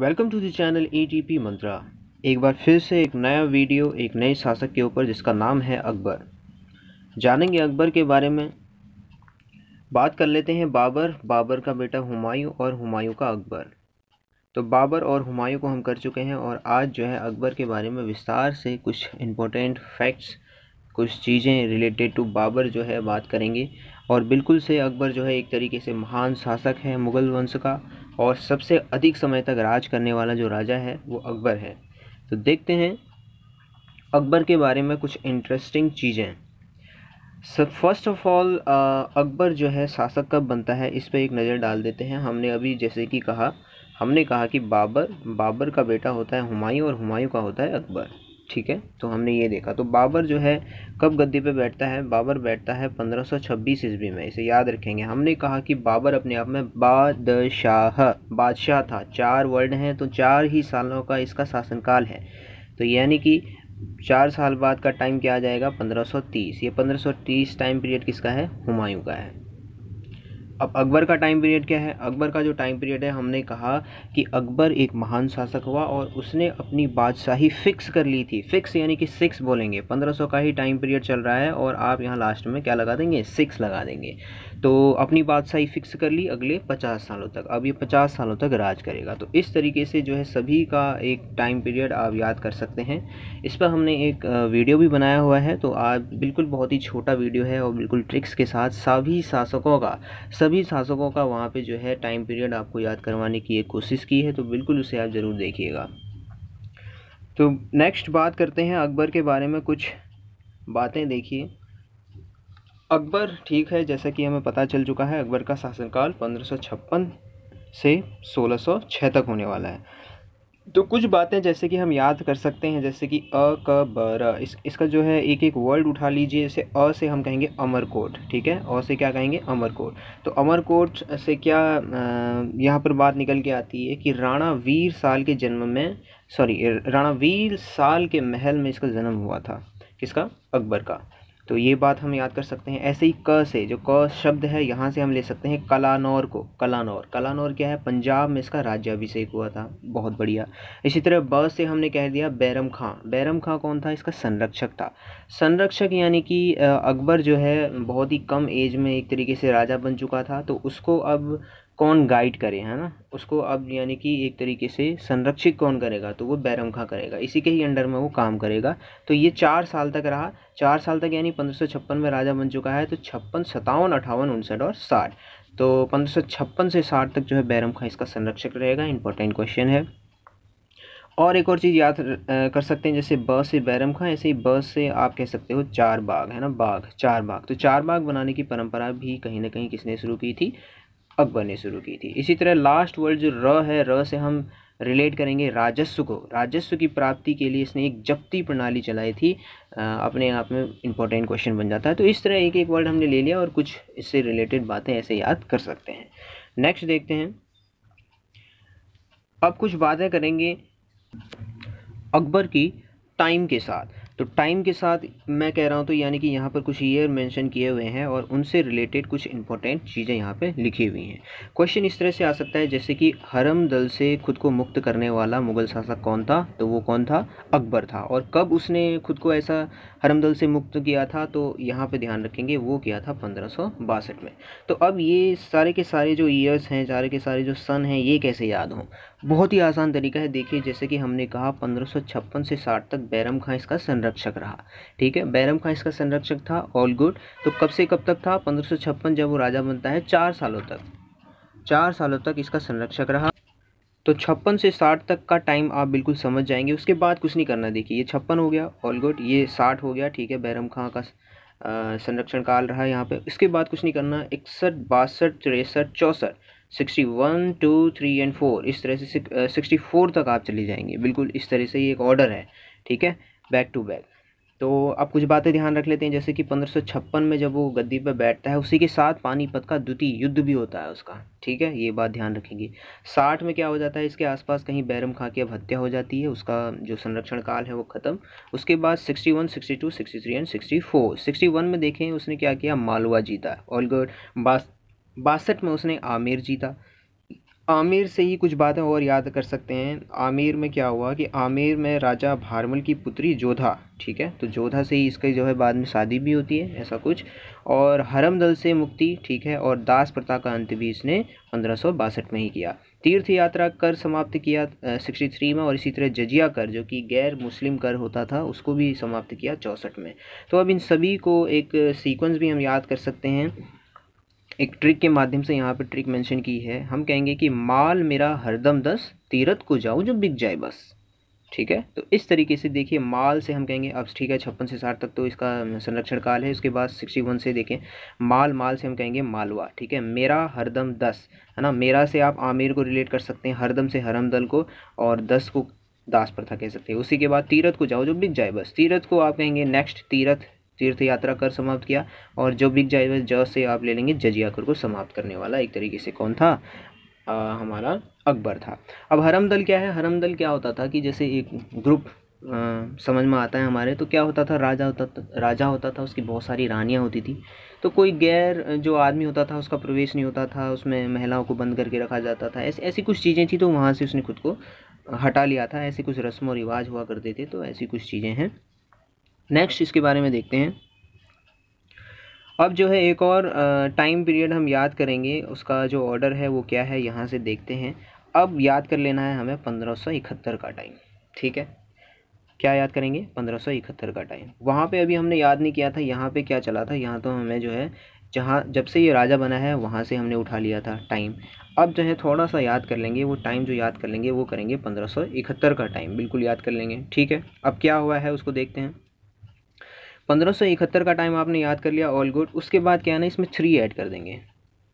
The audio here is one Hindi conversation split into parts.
welcome to the channel P Mantra एक बार फिर से एक नया वीडियो एक नए शासक के ऊपर जिसका नाम है अकबर जानेंगे अकबर के बारे में बात कर लेते हैं बाबर बाबर का बेटा हुमायूं और हुमायूं का अकबर तो बाबर और हुमायूं को हम कर चुके हैं और आज जो है अकबर के बारे में विस्तार से कुछ इम्पोर्टेंट फैक्ट्स कुछ चीज़ें रिलेटेड टू बाबर जो है बात करेंगे और बिल्कुल से अकबर जो है एक तरीके से महान शासक है मुग़ल वंश का और सबसे अधिक समय तक राज करने वाला जो राजा है वो अकबर है तो देखते हैं अकबर के बारे में कुछ इंटरेस्टिंग चीज़ें सब फर्स्ट ऑफ ऑल अकबर जो है शासक कब बनता है इस पर एक नज़र डाल देते हैं हमने अभी जैसे कि कहा हमने कहा कि बाबर बाबर का बेटा होता है हुमायूं और हुमायूं का होता है अकबर ठीक है तो हमने ये देखा तो बाबर जो है कब गद्दी पे बैठता है बाबर बैठता है 1526 ईस्वी में इसे याद रखेंगे हमने कहा कि बाबर अपने आप में बादशाह बादशाह था चार वर्ड हैं तो चार ही सालों का इसका शासनकाल है तो यानी कि चार साल बाद का टाइम क्या आ जाएगा 1530 ये 1530 टाइम पीरियड किसका है हुमायूं का है अब अकबर का टाइम पीरियड क्या है अकबर का जो टाइम पीरियड है हमने कहा कि अकबर एक महान शासक हुआ और उसने अपनी बादशाही फ़िक्स कर ली थी फ़िक्स यानी कि सिक्स बोलेंगे 1500 का ही टाइम पीरियड चल रहा है और आप यहाँ लास्ट में क्या लगा देंगे सिक्स लगा देंगे तो अपनी बादशाही फ़िक्स कर ली अगले पचास सालों तक अब ये पचास सालों तक राज करेगा तो इस तरीके से जो है सभी का एक टाइम पीरियड आप याद कर सकते हैं इस पर हमने एक वीडियो भी बनाया हुआ है तो आज बिल्कुल बहुत ही छोटा वीडियो है और बिल्कुल ट्रिक्स के साथ सभी शासकों का सब सभी शासकों का वहाँ पे जो है टाइम पीरियड आपको याद करवाने की एक कोशिश की है तो बिल्कुल उसे आप ज़रूर देखिएगा तो नेक्स्ट बात करते हैं अकबर के बारे में कुछ बातें देखिए अकबर ठीक है जैसा कि हमें पता चल चुका है अकबर का शासनकाल पंद्रह से 1606 तक होने वाला है तो कुछ बातें जैसे कि हम याद कर सकते हैं जैसे कि अ क ब र इस इसका जो है एक एक वर्ड उठा लीजिए जैसे अ से हम कहेंगे अमरकोट ठीक है अ से क्या कहेंगे अमरकोट तो अमरकोट से क्या यहाँ पर बात निकल के आती है कि राणा वीर साल के जन्म में सॉरी राणा वीर साल के महल में इसका जन्म हुआ था किसका अकबर का तो ये बात हम याद कर सकते हैं ऐसे ही क से जो क शब्द है यहाँ से हम ले सकते हैं कलानौर को कलानौर कलानौर क्या है पंजाब में इसका राज्याभिषेक हुआ था बहुत बढ़िया इसी तरह ब से हमने कह दिया बैरम खां बैरम खां कौन था इसका संरक्षक था संरक्षक यानी कि अकबर जो है बहुत ही कम एज में एक तरीके से राजा बन चुका था तो उसको अब कौन गाइड करे है ना उसको अब यानी कि एक तरीके से संरक्षित कौन करेगा तो वो बैरम खां करेगा इसी के ही अंडर में वो काम करेगा तो ये चार साल तक रहा चार साल तक यानी पंद्रह में राजा बन चुका है तो छप्पन सतावन अठावन उनसठ और साठ तो पंद्रह से साठ तक जो है बैरम खां इसका संरक्षक रहेगा इंपॉर्टेंट क्वेश्चन है और एक और चीज़ याद कर सकते हैं जैसे ब से बैरम खां ऐसे ही ब से आप कह सकते हो चार बाग है ना बाग चार बाग तो चार बाग बनाने की परंपरा भी कहीं ना कहीं किसने शुरू की थी अकबर ने शुरू की थी इसी तरह लास्ट वर्ड जो र है र से हम रिलेट करेंगे राजस्व को राजस्व की प्राप्ति के लिए इसने एक जप्ती प्रणाली चलाई थी अपने आप में इंपॉर्टेंट क्वेश्चन बन जाता है तो इस तरह एक एक वर्ड हमने ले लिया और कुछ इससे रिलेटेड बातें ऐसे याद कर सकते हैं नेक्स्ट देखते हैं अब कुछ बातें करेंगे अकबर की टाइम के साथ तो टाइम के साथ मैं कह रहा हूँ तो यानी कि यहाँ पर कुछ ईयर मेंशन किए हुए हैं और उनसे रिलेटेड कुछ इंपॉर्टेंट चीज़ें यहाँ पे लिखी हुई हैं क्वेश्चन इस तरह से आ सकता है जैसे कि हरम दल से खुद को मुक्त करने वाला मुग़ल शासक कौन था तो वो कौन था अकबर था और कब उसने खुद को ऐसा हरम दल से मुक्त किया था तो यहाँ पर ध्यान रखेंगे वो किया था पंद्रह में तो अब ये सारे के सारे जो ईयर्स हैं सारे के सारे जो सन हैं ये कैसे याद हों बहुत ही आसान तरीका है देखिए जैसे कि हमने कहा पंद्रह से साठ तक बैरम खां इसका संरक्षण संरक्षक रहा ठीक है बैरम खां इसका संरक्षक था ऑल गुड तो कब से कब तक था पंद्रह जब वो राजा बनता है चार सालों तक चार सालों तक इसका संरक्षक रहा तो छप्पन से साठ तक का टाइम आप बिल्कुल समझ जाएंगे उसके बाद कुछ नहीं करना देखिए ये छप्पन हो गया ऑल गुड ये साठ हो गया ठीक है बैरम खां का संरक्षण काल रहा यहाँ पे इसके बाद कुछ नहीं करना इकसठ बासठ तिरसठ चौंसठ sixty one two three and four इस तरह से सिक्सटी फोर तक आप चले जाएंगे बिल्कुल इस तरह से ये एक ऑर्डर है ठीक है बैक टू बैक तो अब कुछ बातें ध्यान रख लेते हैं जैसे कि पंद्रह में जब वो गद्दी पर बैठता है उसी के साथ पानीपत का द्वितीय युद्ध भी होता है उसका ठीक है ये बात ध्यान रखेंगे साठ में क्या हो जाता है इसके आसपास कहीं बैरम खां की अब हत्या हो जाती है उसका जो संरक्षण काल है वो ख़त्म उसके बाद sixty one sixty two sixty three and sixty four sixty one में देखें उसने क्या किया मालवा जीता और बासठ में उसने आमेर जीता आमिर से ही कुछ बातें और याद कर सकते हैं आमिर में क्या हुआ कि आमिर में राजा भारमल की पुत्री जोधा ठीक है तो जोधा से ही इसका जो है बाद में शादी भी होती है ऐसा कुछ और हरम दल से मुक्ति ठीक है और दास प्रथा का अंत भी इसने पंद्रह में ही किया तीर्थ यात्रा कर समाप्त किया सिक्सटी थ्री में और इसी तरह जजिया कर जो कि गैर मुस्लिम कर होता था उसको भी समाप्त किया चौंसठ में तो अब इन सभी को एक सीक्वेंस भी हम याद कर सकते हैं एक ट्रिक के माध्यम से यहाँ पर ट्रिक मैंशन की है हम कहेंगे कि माल मेरा हरदम दस तीरथ को जाऊँ जो बिक जाए बस ठीक है तो इस तरीके से देखिए माल से हम कहेंगे अब ठीक है छप्पन से साठ तक तो इसका संरक्षण काल है उसके बाद सिक्सटी वन से देखें माल माल से हम कहेंगे मालवा ठीक है मेरा हरदम दस है ना मेरा से आप आमिर को रिलेट कर सकते हैं हरदम से हरम दल को और दस को दास प्रथा कह सकते हैं उसी के बाद तीरथ को जाओ जो बिक जाए बस तीरथ को आप कहेंगे नेक्स्ट तीरथ तीर्थ यात्रा कर समाप्त किया और जो बिग जाए ज से आप ले लेंगे जजिया कर को समाप्त करने वाला एक तरीके से कौन था आ, हमारा अकबर था अब हरम दल क्या है हरम दल क्या होता था कि जैसे एक ग्रुप समझ में आता है हमारे तो क्या होता था राजा होता था राजा होता था उसकी बहुत सारी रानियाँ होती थी तो कोई गैर जो आदमी होता था उसका प्रवेश नहीं होता था उसमें महिलाओं को बंद करके रखा जाता था ऐसी ऐसी कुछ चीज़ें थी तो वहाँ से उसने खुद को हटा लिया था ऐसे कुछ रस्म और रिवाज हुआ करते थे तो ऐसी कुछ चीज़ें हैं नेक्स्ट इसके बारे में देखते हैं अब जो है एक और टाइम पीरियड हम याद करेंगे उसका जो ऑर्डर है वो क्या है यहाँ से देखते हैं अब याद कर लेना है हमें पंद्रह सौ इकहत्तर का टाइम ठीक है क्या याद करेंगे पंद्रह सौ इकहत्तर का टाइम वहाँ पे अभी हमने याद नहीं किया था यहाँ पे क्या चला था यहाँ तो हमें जो है जहाँ जब से ये राजा बना है वहाँ से हमने उठा लिया था टाइम अब जो है थोड़ा सा याद कर लेंगे वो टाइम जो याद कर लेंगे वो करेंगे पंद्रह सौ इकहत्तर का टाइम बिल्कुल याद कर लेंगे ठीक है अब क्या हुआ है उसको देखते हैं 1571 का टाइम आपने याद कर लिया ऑल गुड उसके बाद क्या है ना इसमें थ्री ऐड कर देंगे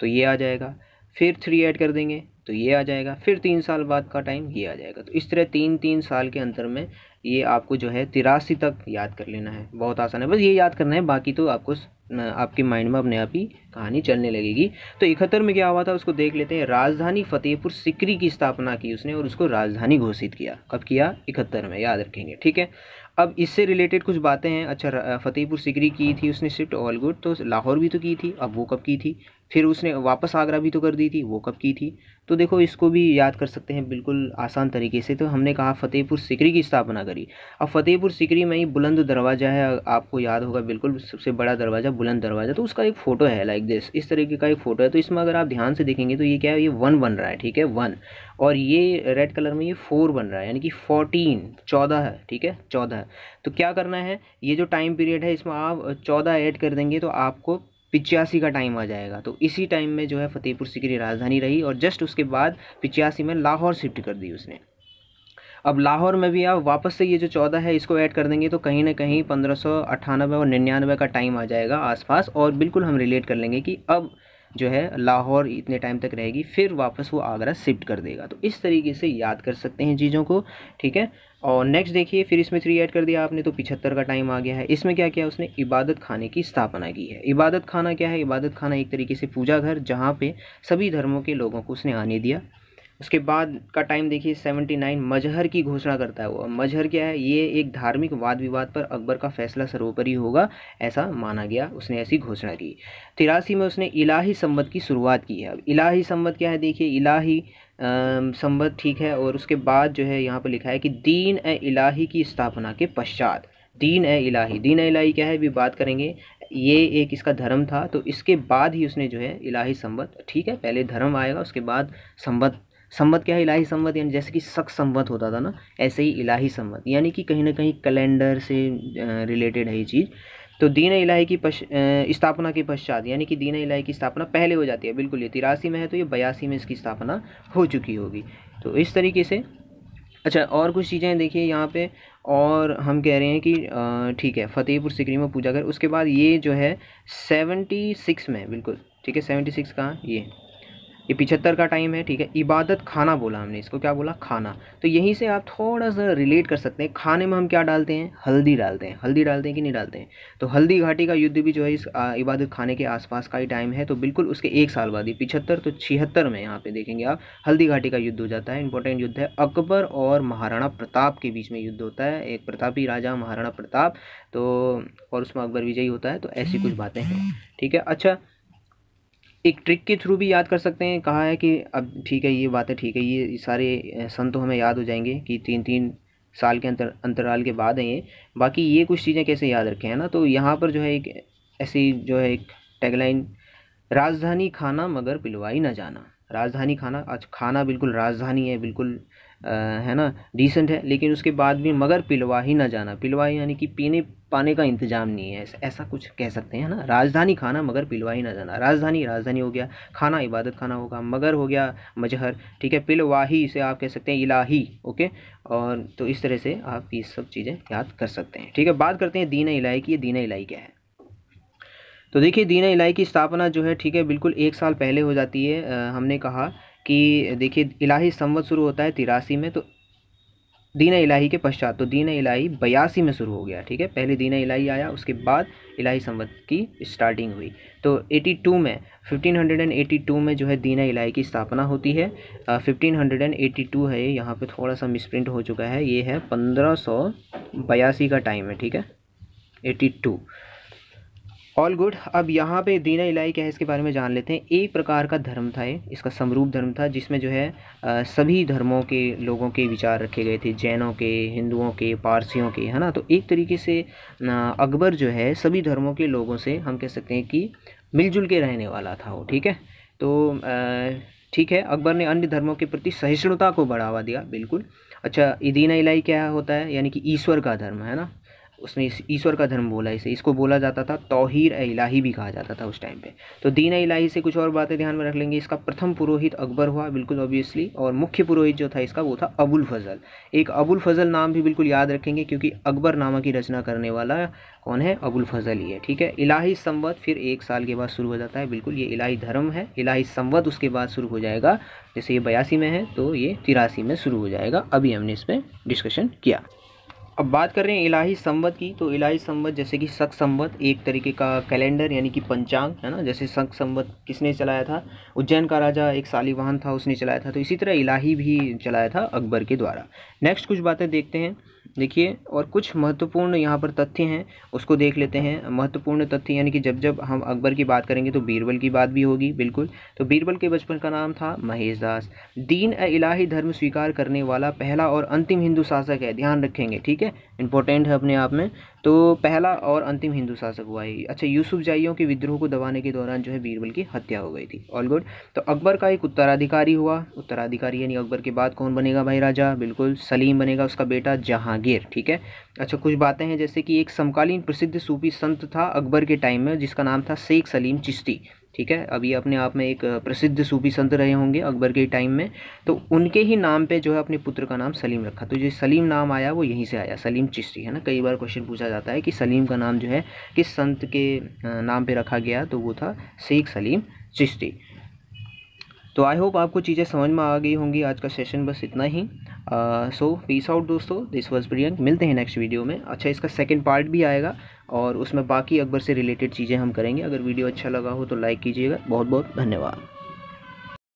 तो ये आ जाएगा फिर थ्री ऐड कर देंगे तो ये आ जाएगा फिर तीन साल बाद का टाइम ये आ जाएगा तो इस तरह तीन तीन साल के अंतर में ये आपको जो है तिरासी तक याद कर लेना है बहुत आसान है बस ये याद करना है बाकी तो आपको आपके माइंड में अपने आप ही कहानी चलने लगेगी तो इकहत्तर में क्या हुआ था उसको देख लेते हैं राजधानी फतेहपुर सिकरी की स्थापना की उसने और उसको राजधानी घोषित किया कब किया इकहत्तर में याद रखेंगे ठीक है अब इससे रिलेटेड कुछ बातें हैं अच्छा फतेहपुर सिकरी की थी उसने शिफ्ट ऑल गुड तो लाहौर भी तो की थी अब वो कब की थी फिर उसने वापस आगरा भी तो कर दी थी वो कब की थी तो देखो इसको भी याद कर सकते हैं बिल्कुल आसान तरीके से तो हमने कहा फतेहपुर सिकरी की स्थापना करी अब फतेहपुर सिकरी में ही बुलंद दरवाज़ा है आपको याद होगा बिल्कुल सबसे बड़ा दरवाज़ा बुलंद दरवाज़ा तो उसका एक फ़ोटो है लाइक दिस इस तरीके का एक फ़ोटो है तो इसमें अगर आप ध्यान से देखेंगे तो ये क्या है ये वन बन रहा है ठीक है वन और ये रेड कलर में ये फोर बन रहा है यानी कि फोर्टीन चौदह है ठीक है चौदह है तो क्या करना है ये जो टाइम पीरियड है इसमें आप चौदह ऐड कर देंगे तो आपको पिचासी का टाइम आ जाएगा तो इसी टाइम में जो है फतेहपुर सिकरी राजधानी रही और जस्ट उसके बाद पिचासी में लाहौर शिफ्ट कर दी उसने अब लाहौर में भी आप वापस से ये जो चौदह है इसको ऐड कर देंगे तो कहीं ना कहीं पंद्रह सौ अट्ठानबे और निन्यानवे का टाइम आ जाएगा आसपास और बिल्कुल हम रिलेट कर लेंगे कि अब जो है लाहौर इतने टाइम तक रहेगी फिर वापस वो आगरा शिफ्ट कर देगा तो इस तरीके से याद कर सकते हैं चीज़ों को ठीक है और नेक्स्ट देखिए फिर इसमें थ्री ऐड कर दिया आपने तो पिछहत्तर का टाइम आ गया है इसमें क्या किया उसने इबादत खाने की स्थापना की है इबादत खाना क्या है इबादत खाना एक तरीके से पूजा घर जहाँ पे सभी धर्मों के लोगों को उसने आने दिया उसके बाद का टाइम देखिए 79 मजहर की घोषणा करता है वो मजहर क्या है ये एक धार्मिक वाद विवाद पर अकबर का फैसला सर्वोपरि होगा ऐसा माना गया उसने ऐसी घोषणा की तिरासी में उसने इलाही संबत की शुरुआत की है अब इलाही संबत क्या है देखिए इलाही संबद्ध ठीक है और उसके बाद जो है यहाँ पर लिखा है कि दीन ए इलाही की स्थापना के पश्चात दीन ए इलाही दीन ए इलाही क्या है भी बात करेंगे ये एक इसका धर्म था तो इसके बाद ही उसने जो है इलाही संबत ठीक है पहले धर्म आएगा उसके बाद संबद्ध संवत क्या है इलाही संवत यानी जैसे कि शक संवत होता था ना ऐसे ही इलाही संवत यानी कि कहीं ना कहीं कैलेंडर से रिलेटेड है ये चीज़ तो दीन इलाही की पश, स्थापना के पश्चात यानी कि दीन इलाही की स्थापना पहले हो जाती है बिल्कुल ये तिरासी में है तो ये बयासी में इसकी स्थापना हो चुकी होगी तो इस तरीके से अच्छा और कुछ चीज़ें देखिए यहाँ पे और हम कह रहे हैं कि ठीक है फतेहपुर सिकरी में पूजा कर उसके बाद ये जो है सेवेंटी सिक्स में बिल्कुल ठीक है सेवेंटी सिक्स कहाँ ये ये पिछहत्तर का टाइम है ठीक है इबादत खाना बोला हमने इसको क्या बोला खाना तो यहीं से आप थोड़ा सा रिलेट कर सकते हैं खाने में हम क्या डालते हैं हल्दी डालते हैं हल्दी डालते हैं कि नहीं डालते हैं तो हल्दी घाटी का युद्ध भी जो है इस इबादत खाने के आसपास का ही टाइम है तो बिल्कुल उसके एक साल बाद ही पिछहत्तर तो छिहत्तर में यहाँ पर देखेंगे आप हल्दी घाटी का युद्ध हो जाता है इंपॉर्टेंट युद्ध है अकबर और महाराणा प्रताप के बीच में युद्ध होता है एक प्रतापी राजा महाराणा प्रताप तो और उसमें अकबर विजयी होता है तो ऐसी कुछ बातें हैं ठीक है अच्छा एक ट्रिक के थ्रू भी याद कर सकते हैं कहा है कि अब ठीक है ये बात है ठीक है ये सारे सन तो हमें याद हो जाएंगे कि तीन तीन साल के अंतर अंतराल के बाद है ये बाकी ये कुछ चीज़ें कैसे याद रखें है ना तो यहाँ पर जो है एक ऐसी जो है एक टैगलाइन राजधानी खाना मगर पिलवाई ना जाना राजधानी खाना आज खाना बिल्कुल राजधानी है बिल्कुल है ना डिसेंट है लेकिन उसके बाद भी मगर पिलवा ही ना जाना पिलवा यानी कि पीने पाने का इंतजाम नहीं है ऐसा कुछ कह सकते हैं ना राजधानी खाना मगर पिलवा ही ना जाना राजधानी राजधानी हो गया खाना इबादत खाना होगा मगर हो गया मजहर ठीक है पिलवाही इसे आप कह सकते हैं इलाही ओके और तो इस तरह से आप ये सब चीज़ें याद कर सकते हैं ठीक है बात करते हैं दीना इलाही की दीन दीना इलाही क्या है तो देखिए दीना इलाही की स्थापना जो है ठीक है बिल्कुल एक साल पहले हो जाती है आ, हमने कहा कि देखिए इलाही संवत शुरू होता है तिरासी में तो दीन इलाही के पश्चात तो दीन इलाही बयासी में शुरू हो गया ठीक है पहले दीन इलाही आया उसके बाद इलाही संवत की स्टार्टिंग हुई तो 82 में 1582 में जो है दीन इलाही की स्थापना होती है आ, 1582 है यहाँ पे थोड़ा सा मिसप्रिंट हो चुका है ये है पंद्रह का टाइम है ठीक है 82 ऑल गुड अब यहाँ पे दीना इलाही क्या है इसके बारे में जान लेते हैं एक प्रकार का धर्म था ये इसका समरूप धर्म था जिसमें जो है आ, सभी धर्मों के लोगों के विचार रखे गए थे जैनों के हिंदुओं के पारसियों के है ना तो एक तरीके से अकबर जो है सभी धर्मों के लोगों से हम कह सकते हैं कि मिलजुल के रहने वाला था वो ठीक है तो ठीक है अकबर ने अन्य धर्मों के प्रति सहिष्णुता को बढ़ावा दिया बिल्कुल अच्छा दीना इलाही क्या होता है यानी कि ईश्वर का धर्म है ना उसमें ईश्वर का धर्म बोला इसे इसको बोला जाता था तोहिर इलाही भी कहा जाता था उस टाइम पे तो दीन इलाही से कुछ और बातें ध्यान में रख लेंगे इसका प्रथम पुरोहित अकबर हुआ बिल्कुल ऑब्वियसली और मुख्य पुरोहित जो था इसका वो था अबुल फजल एक अबुल फजल नाम भी बिल्कुल याद रखेंगे क्योंकि अकबर नामा की रचना करने वाला कौन है अबुल फजल ही है ठीक है इलाही संवत फिर एक साल के बाद शुरू हो जाता है बिल्कुल ये इलाही धर्म है इलाही संवत उसके बाद शुरू हो जाएगा जैसे ये बयासी में है तो ये तिरासी में शुरू हो जाएगा अभी हमने इस पर डिस्कशन किया अब बात कर रहे हैं इलाही संवत की तो इलाही संवत जैसे कि शक संवत एक तरीके का कैलेंडर यानी कि पंचांग है ना जैसे शक संवत किसने चलाया था उज्जैन का राजा एक सालिवाहन था उसने चलाया था तो इसी तरह इलाही भी चलाया था अकबर के द्वारा नेक्स्ट कुछ बातें देखते हैं देखिए और कुछ महत्वपूर्ण यहाँ पर तथ्य हैं उसको देख लेते हैं महत्वपूर्ण तथ्य यानी कि जब जब हम अकबर की बात करेंगे तो बीरबल की बात भी होगी बिल्कुल तो बीरबल के बचपन का नाम था महेश दास दीन ए इलाही धर्म स्वीकार करने वाला पहला और अंतिम हिंदू शासक है ध्यान रखेंगे ठीक है इंपॉर्टेंट है अपने आप में तो पहला और अंतिम हिंदू शासक हुआ है अच्छा यूसुफ जाइयों के विद्रोह को दबाने के दौरान जो है बीरबल की हत्या हो गई थी ऑल गुड तो अकबर का एक उत्तराधिकारी हुआ उत्तराधिकारी यानी अकबर के बाद कौन बनेगा भाई राजा बिल्कुल सलीम बनेगा उसका बेटा जहांगीर ठीक है अच्छा कुछ बातें हैं जैसे कि एक समकालीन प्रसिद्ध सूफी संत था अकबर के टाइम में जिसका नाम था शेख सलीम चिश्ती ठीक है अभी अपने आप में एक प्रसिद्ध सूफी संत रहे होंगे अकबर के टाइम में तो उनके ही नाम पे जो है अपने पुत्र का नाम सलीम रखा तो जो सलीम नाम आया वो यहीं से आया सलीम चिश्ती है ना कई बार क्वेश्चन पूछा जाता है कि सलीम का नाम जो है किस संत के नाम पे रखा गया तो वो था शेख सलीम चिश्ती तो आई होप आपको चीज़ें समझ में आ गई होंगी आज का सेशन बस इतना ही सो पीस आउट दोस्तों दिस वॉज प्रियंक मिलते हैं नेक्स्ट वीडियो में अच्छा इसका सेकेंड पार्ट भी आएगा और उसमें बाकी अकबर से रिलेटेड चीज़ें हम करेंगे अगर वीडियो अच्छा लगा हो तो लाइक कीजिएगा बहुत बहुत धन्यवाद